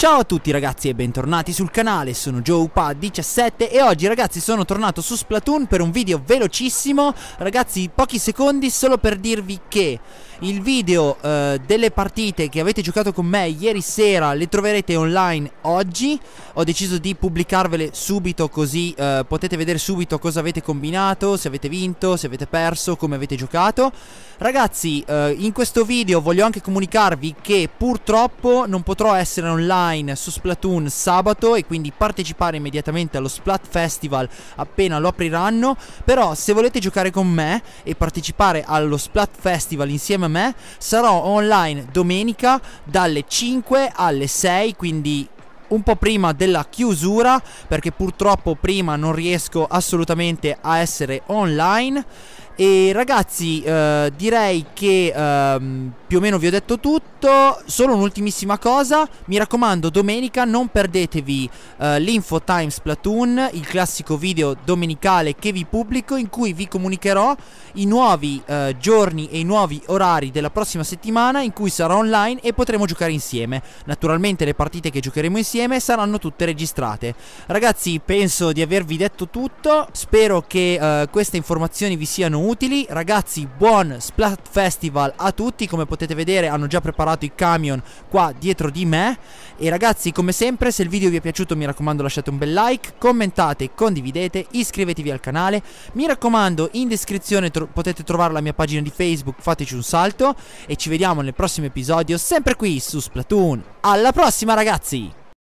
Ciao a tutti ragazzi e bentornati sul canale, sono JoePa17 e oggi ragazzi sono tornato su Splatoon per un video velocissimo Ragazzi pochi secondi solo per dirvi che il video eh, delle partite che avete giocato con me ieri sera le troverete online oggi. Ho deciso di pubblicarvele subito così eh, potete vedere subito cosa avete combinato, se avete vinto, se avete perso, come avete giocato. Ragazzi, eh, in questo video voglio anche comunicarvi che purtroppo non potrò essere online su Splatoon sabato e quindi partecipare immediatamente allo Splat Festival appena lo apriranno. Però se volete giocare con me e partecipare allo Splat Festival insieme a insieme me sarò online domenica dalle 5 alle 6, quindi un po' prima della chiusura perché purtroppo prima non riesco assolutamente a essere online e ragazzi, eh, direi che ehm, più o meno vi ho detto tutto. Solo un'ultimissima cosa, mi raccomando, domenica non perdetevi eh, l'Info Time Splatoon, il classico video domenicale che vi pubblico in cui vi comunicherò i nuovi eh, giorni e i nuovi orari della prossima settimana in cui sarò online e potremo giocare insieme. Naturalmente le partite che giocheremo insieme saranno tutte registrate. Ragazzi, penso di avervi detto tutto. Spero che eh, queste informazioni vi siano utili utili Ragazzi buon Splat Festival a tutti Come potete vedere hanno già preparato i camion qua dietro di me E ragazzi come sempre se il video vi è piaciuto mi raccomando lasciate un bel like Commentate, condividete, iscrivetevi al canale Mi raccomando in descrizione tro potete trovare la mia pagina di Facebook Fateci un salto E ci vediamo nel prossimo episodio sempre qui su Splatoon Alla prossima ragazzi